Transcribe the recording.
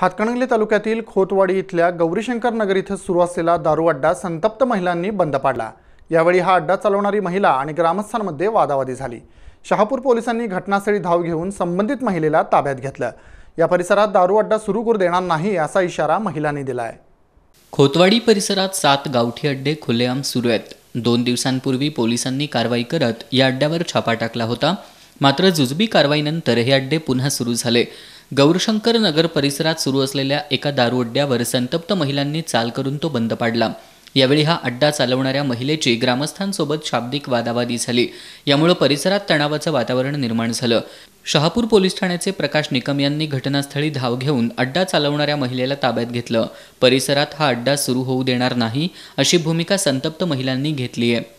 हातकणंगले तालुक्यातील खोतवाडी इथल्या गौरीशंकर नगर इथं सुरू असलेला दारू अड्डा संतप्त महिलांनी बंद पाडला यावेळी हा अड्डा चालवणारी महिला आणि ग्रामस्थांमध्ये वादावादी झाली शहापूर पोलिसांनी घटनास्थळी धाव घेऊन संबंधित महिलेला ताब्यात घेतलं या परिसरात दारू अड्डा सुरू करू देणार नाही असा इशारा महिलांनी दिला आहे खोतवाडी परिसरात सात गावठी अड्डे खुलेआम सुरू आहेत दोन दिवसांपूर्वी पोलिसांनी कारवाई करत या अड्ड्यावर छापा टाकला होता मात्र जुजबी कारवाईनंतर हे अड्डे पुन्हा सुरू झाले गौरशंकर नगर परिसरात सुरू असलेल्या एका दारू अड्ड्यावर संतप्त महिलांनी चाल करून तो बंद पाडला यावेळी हा अड्डा चालवणाऱ्या महिलेची ग्रामस्थांसोबत शाब्दिक वादावादी झाली यामुळे परिसरात तणावाचं वातावरण निर्माण झालं शहापूर पोलीस ठाण्याचे प्रकाश निकम यांनी घटनास्थळी धाव घेऊन अड्डा चालवणाऱ्या महिलेला ताब्यात घेतलं परिसरात हा अड्डा सुरू होऊ देणार नाही अशी भूमिका संतप्त महिलांनी घेतली आहे